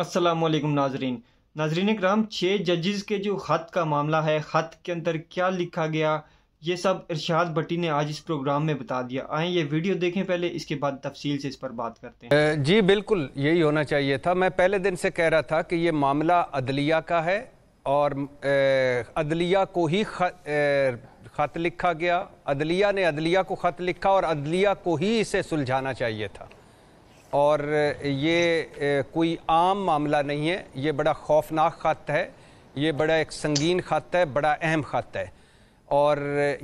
असलम नाजरीन नाजरीन कराम छः जजेस के जो ख़त का मामला है ख़त के अंदर क्या लिखा गया ये सब इरशाद भट्टी ने आज इस प्रोग्राम में बता दिया आए ये वीडियो देखें पहले इसके बाद तफसील से इस पर बात करते हैं जी बिल्कुल यही होना चाहिए था मैं पहले दिन से कह रहा था कि ये मामला अदलिया का है और अदलिया को ही ख़त लिखा गया अदलिया ने अदलिया को ख़त लिखा और अदलिया को ही इसे सुलझाना चाहिए था और ये कोई आम मामला नहीं है ये बड़ा खौफनाक ख़त है ये बड़ा एक संगीन ख़त है बड़ा अहम ख़त है और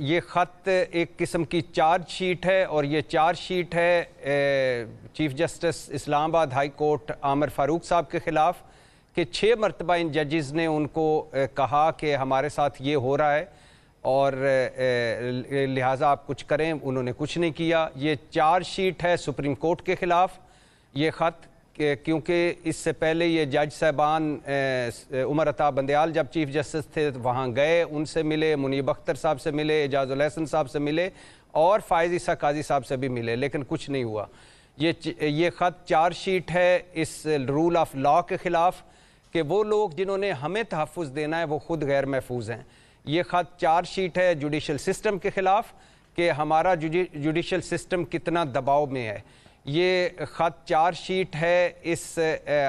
ये ख़त एक किस्म की चार्ज शीट है और ये चार्ज शीट है chief justice Islamabad high court Aamir Farooq साहब के ख़िलाफ़ कि छः मरतबा इन जजेस ने उनको कहा कि हमारे साथ ये हो रहा है और लिहाजा आप कुछ करें उन्होंने कुछ नहीं किया ये चार्ज शीट है सुप्रीम कोर्ट के ख़िलाफ़ ये ख़त क्योंकि इससे पहले ये जज साहबान उमर अता बंदयाल जब चीफ जस्टिस थे वहाँ गए उनसे मिले मुनीब अख्तर साहब से मिले एजाज़ुलहसन साहब से मिले और फ़ायज़ ईसा काजी साहब से भी मिले लेकिन कुछ नहीं हुआ ये ये ख़त चार्जशीट है इस रूल ऑफ लॉ के ख़िलाफ़ कि वो लोग जिन्होंने हमें तहफ़ देना है वो ख़ुद गैर महफूज हैं ये ख़त चार्जशीट है जुडिशल सिस्टम के ख़िलाफ़ कि हमारा जुडिशल सिस्टम कितना दबाव में है ये ख़त शीट है इस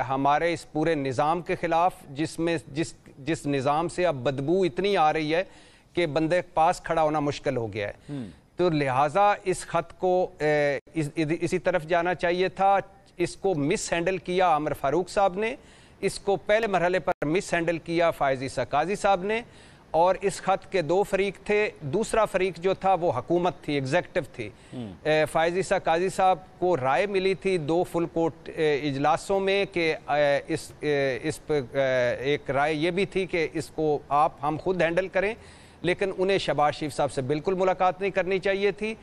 हमारे इस पूरे निज़ाम के ख़िलाफ़ जिसमें जिस जिस निज़ाम से अब बदबू इतनी आ रही है कि बंदे पास खड़ा होना मुश्किल हो गया है हम्म। तो लिहाजा इस ख़त को इस, इसी तरफ जाना चाहिए था इसको मिस हैंडल किया आमिर फारूक साहब ने इसको पहले मरहले पर मिस हैंडल किया फायजी सकाजी साहब ने और इस खत के दो फरीक थे दूसरा फरीक जो था वो हकूमत थी एग्जेक्टिव थी हम्म। फायजीसा काजी साहब को राय मिली थी दो फुल कोर्ट इजलासों में कि इस इस एक राय ये भी थी कि इसको आप हम खुद हैंडल करें लेकिन उन्हें शबाज शरीफ साहब से बिल्कुल मुलाकात नहीं करनी चाहिए थी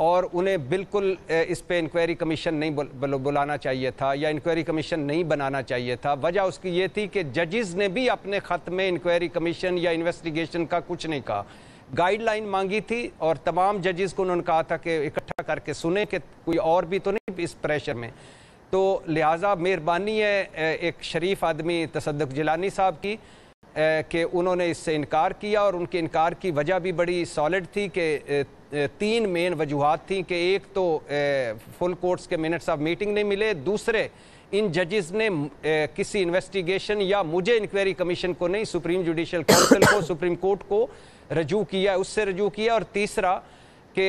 और उन्हें बिल्कुल इस पर इंक्वायरी कमीशन नहीं बुल, बुलाना चाहिए था या इंक्वायरी कमीशन नहीं बनाना चाहिए था वजह उसकी ये थी कि जजेस ने भी अपने ख़त में इंक्वायरी कमीशन या इन्वेस्टिगेशन का कुछ नहीं कहा गाइडलाइन मांगी थी और तमाम जजेस को उन्होंने कहा था कि इकट्ठा करके सुने कि कोई और भी तो नहीं इस प्रेशर में तो लिहाजा मेहरबानी है एक शरीफ आदमी तसदक जिलानी साहब की कि उन्होंने इससे इनकार किया और उनके इनकार की वजह भी बड़ी सॉलिड थी कि तीन मेन वजूहत थी कि एक तो फुल कोर्ट्स के मिनट्स ऑफ मीटिंग नहीं मिले दूसरे इन जजेस ने किसी इन्वेस्टिगेशन या मुझे इंक्वायरी कमीशन को नहीं सुप्रीम जुडिशल काउंसिल को सुप्रीम कोर्ट को रजू किया उससे रजू किया और तीसरा कि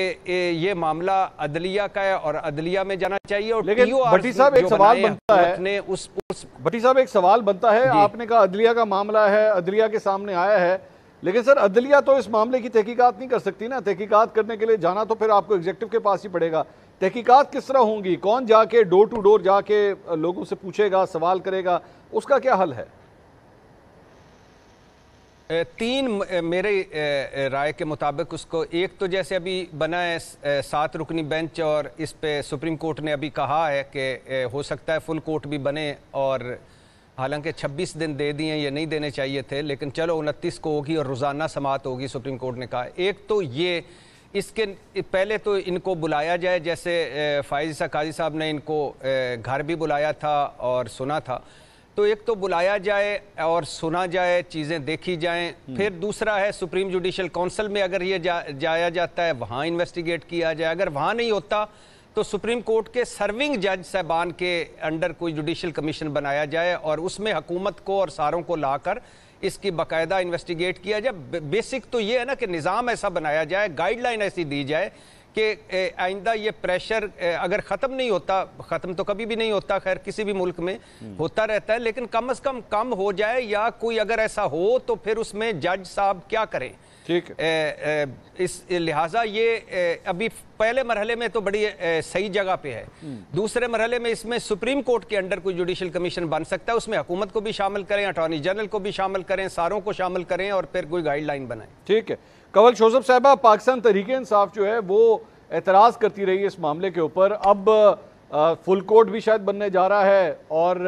ये मामला अदलिया का है और अदलिया में जाना चाहिए और लेकिन भट्टी साहब एक सवाल बनता है उस, उस भट्टी साहब एक सवाल बनता है आपने कहा अदलिया का मामला है अदलिया के सामने आया है लेकिन सर अदलिया तो इस मामले की तहकीकत नहीं कर सकती ना तहकीकत करने के लिए जाना तो फिर आपको एग्जेक्टिव के पास ही पड़ेगा तहकीकत किस तरह होंगी कौन जाके डोर टू डोर जाके लोगों से पूछेगा सवाल करेगा उसका क्या हल है तीन मेरे राय के मुताबिक उसको एक तो जैसे अभी बना है सात रुकनी बेंच और इस पे सुप्रीम कोर्ट ने अभी कहा है कि हो सकता है फुल कोर्ट भी बने और हालांकि 26 दिन दे दिए ये नहीं देने चाहिए थे लेकिन चलो उनतीस को होगी और रोज़ाना समात होगी सुप्रीम कोर्ट ने कहा एक तो ये इसके पहले तो इनको बुलाया जाए जैसे सा काजी साहब ने इनको घर भी बुलाया था और सुना था तो एक तो बुलाया जाए और सुना जाए चीज़ें देखी जाएं हम्म। फिर दूसरा है सुप्रीम जुडिशल काउंसिल में अगर ये जा, जाया जाता है वहाँ इन्वेस्टिगेट किया जाए अगर वहाँ नहीं होता तो सुप्रीम कोर्ट के सर्विंग जज साहबान के अंडर कोई जुडिशल कमीशन बनाया जाए और उसमें हकूमत को और सारों को लाकर इसकी बाकायदा इन्वेस्टिगेट किया जाए बेसिक तो ये है ना कि निज़ाम ऐसा बनाया जाए गाइडलाइन ऐसी दी जाए कि आइंदा ये प्रेशर अगर ख़त्म नहीं होता ख़त्म तो कभी भी नहीं होता खैर किसी भी मुल्क में होता रहता है लेकिन कम अज़ कम कम हो जाए या कोई अगर ऐसा हो तो फिर उसमें जज साहब क्या करें ठीक है इस लिहाजा ये अभी पहले मरहले में तो बड़ी सही जगह पे है हम्म। दूसरे मरहले में इसमें सुप्रीम कोर्ट के अंडर कोई जुडिशल कमीशन बन सकता है उसमें हुकूमत को भी शामिल करें अटॉर्नी जनरल को भी शामिल करें सारों को शामिल करें और फिर कोई गाइडलाइन बनाए ठीक है कंवल शोजब साहबा पाकिस्तान तरीके इंसाफ जो है वो एतराज़ करती रही है इस मामले के ऊपर अब फुल कोर्ट भी शायद बनने जा रहा है और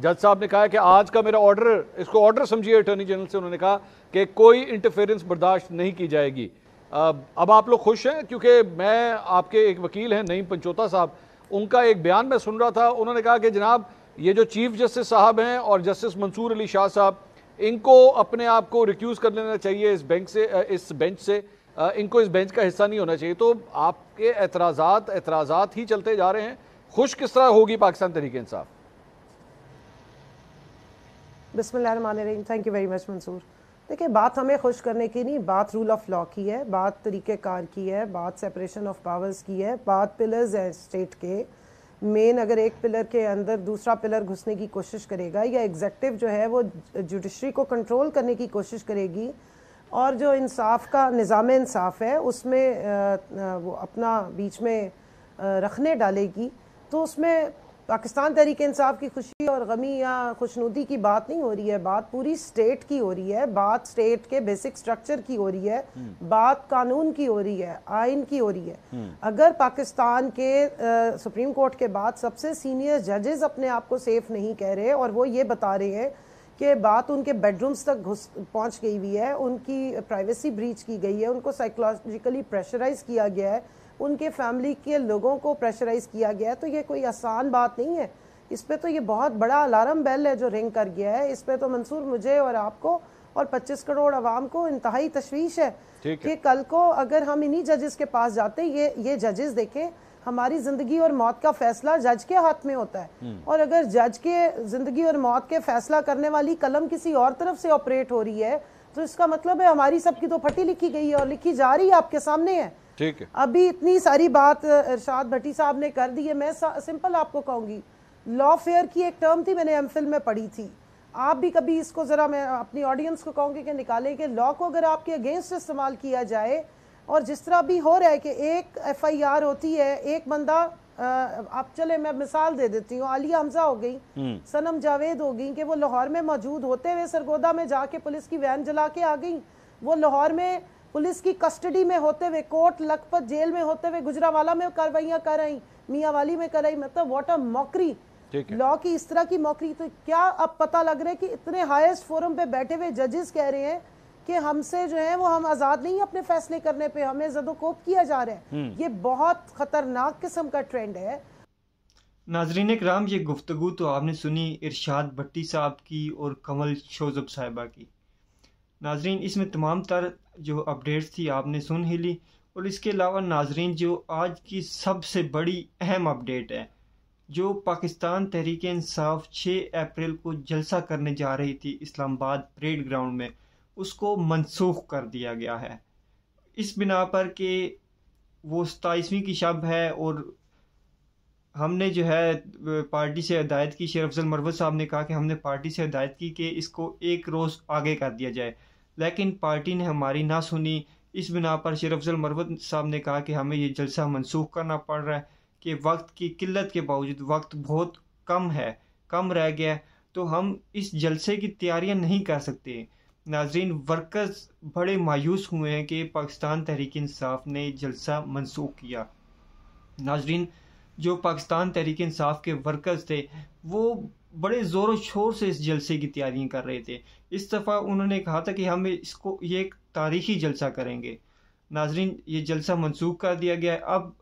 जज साहब ने कहा कि आज का मेरा ऑर्डर इसको ऑर्डर समझिए अटॉर्नी जनरल से उन्होंने कहा कि कोई इंटरफेरेंस बर्दाश्त नहीं की जाएगी अब आप लोग खुश हैं क्योंकि मैं आपके एक वकील हैं नईम पंचोता साहब उनका एक बयान मैं सुन रहा था उन्होंने कहा कि जनाब ये जो चीफ जस्टिस साहब हैं और जस्टिस मंसूर अली शाह साहब इनको अपने आप को रिक्यूज़ कर लेना चाहिए इस बैंक से इस बेंच से इनको इस बेंच का हिस्सा नहीं होना चाहिए तो आपके एतराज़ात एतराज़ात ही चलते जा रहे हैं खुश किस तरह होगी पाकिस्तान तरीके इंसाफ़ बिसमीम thank you very much Mansoor देखिए बात हमें खुश करने की नहीं बात रूल ऑफ लॉ की है बात तरीक़ेकार की है बात सेपरेशन ऑफ पावर्स की है बात पिलर्स हैं स्टेट के मेन अगर एक पिलर के अंदर दूसरा पिलर घुसने की कोशिश करेगा या एग्जेक्टिव जो है वो जुडिशरी को कंट्रोल करने की कोशिश करेगी और जो इंसाफ का निज़ाम इंसाफ है उसमें वो अपना बीच में रखने डालेगी तो उसमें पाकिस्तान तहरीक इंसाफ की खुशी और गमी या खुशनुदी की बात नहीं हो रही है बात पूरी स्टेट की हो रही है बात स्टेट के बेसिक स्ट्रक्चर की हो रही है हम्म। बात कानून की हो रही है आइन की हो रही है हम्म। अगर पाकिस्तान के आ, सुप्रीम कोर्ट के बाद सबसे सीनियर जजेस अपने आप को सेफ नहीं कह रहे और वो ये बता रहे हैं कि बात उनके बेडरूम्स तक घुस पहुँच गई हुई है उनकी प्राइवेसी ब्रीच की गई है उनको साइकोलॉजिकली प्रेशराइज किया गया है उनके फैमिली के लोगों को प्रेशराइज किया गया है तो ये कोई आसान बात नहीं है इस पर तो ये बहुत बड़ा अलार्म बेल है जो रिंग कर गया है इस पर तो मंसूर मुझे और आपको और 25 करोड़ आवाम को इंतहाई तशवीश है कि कल को अगर हम इन्हीं जजेस के पास जाते ये ये जजेस देखें हमारी ज़िंदगी और मौत का फैसला जज के हाथ में होता है हम्म। और अगर जज के ज़िंदगी और मौत के फैसला करने वाली कलम किसी और तरफ से ऑपरेट हो रही है तो इसका मतलब है हमारी सबकी तो फटी लिखी गई है और लिखी जा रही है आपके सामने है ठीक है अभी इतनी सारी बात इरशाद भट्टी साहब ने कर दी है मैं सिंपल आपको कहूँगी लॉ फेयर की एक टर्म थी मैंने एम में पढ़ी थी आप भी कभी इसको ज़रा मैं अपनी ऑडियंस को कहूँगी कि निकालें कि लॉ को अगर आपके अगेंस्ट इस्तेमाल किया जाए और जिस तरह भी हो रहा है कि एक एफ होती है एक बंदा आप चले मैं मिसाल दे देती हूँ आलिया हमजा हो गई हम्म। सनम जावेद हो गई कि वो लाहौर में मौजूद होते हुए सरगोदा में जाके पुलिस की वैन जला के आ गई वो लाहौर में पुलिस की कस्टडी में होते हुए कोर्ट लखपत जेल में होते हुए गुजरावाला में कार्रवाइयां कर रही मियावाली में कर रही मतलब वॉट अ मौकरी लॉ की इस तरह की मौकरी तो क्या अब पता लग रहा है कि इतने हाईएस्ट फोरम पे बैठे हुए जजेस कह रहे हैं कि हमसे जो है वो हम आज़ाद नहीं अपने फैसले करने पे हमें जदोकोप किया जा रहा है हम्म। ये बहुत ख़तरनाक किस्म का ट्रेंड है नाजरीन कराम ये गुफ्तु तो आपने सुनी इरशाद भट्टी साहब की और कमल शोजब साहिबा की नाजरीन इसमें तमाम तर जो अपडेट्स थी आपने सुन ही ली और इसके अलावा नाजरीन जो आज की सबसे बड़ी अहम अपडेट है जो पाकिस्तान तहरीक इंसाफ 6 अप्रैल को जलसा करने जा रही थी इस्लामाबाद परेड ग्राउंड में उसको मनसूख कर दिया गया है इस बिना पर कि वो सताईसवीं की शब है और हमने जो है पार्टी से हदायत की शेर अफजल मरवत साहब ने कहा कि हमने पार्टी से हदायत की कि इसको एक रोज़ आगे कर दिया जाए लेकिन पार्टी ने हमारी ना सुनी इस बिना पर शेर अफजल मरवत साहब ने कहा कि हमें ये जलसा मनसूख करना पड़ रहा है कि वक्त की किल्लत के बावजूद वक्त बहुत कम है कम रह गया तो हम इस जलसे की तैयारियां नहीं कर सकते नाजरीन वर्कर्स बड़े मायूस हुए हैं कि पाकिस्तान तहरीक इंसाफ ने जलसा मनसूख किया नाजरीन जो पाकिस्तान तहरीक इंसाफ के वर्कर्स थे वो बड़े ज़ोरों शोर से इस जलसे की तैयारियां कर रहे थे इस दफ़ा उन्होंने कहा था कि हम इसको ये एक तारीखी जलसा करेंगे नाजरीन ये जलसा मनसूख कर दिया गया है अब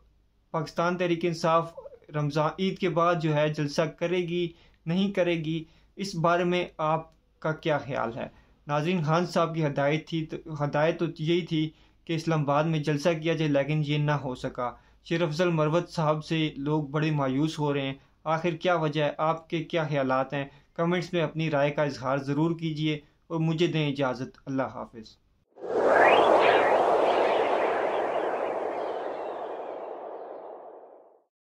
पाकिस्तान तहरीक इंसाफ रमज़ान ईद के बाद जो है जलसा करेगी नहीं करेगी इस बारे में आपका क्या ख्याल है नाजरीन खान साहब की हदायत थी तो हदायत तो यही थी कि इस्लामाबाद में जलसा किया जाए लेकिन ये ना हो सका शेर अफजल मरवत साहब से लोग बड़े मायूस हो रहे हैं आखिर क्या वजह है आपके क्या ख्याल हैं कमेंट्स में अपनी राय का इजहार ज़रूर कीजिए और मुझे दें इजाज़त अल्लाह हाफिज़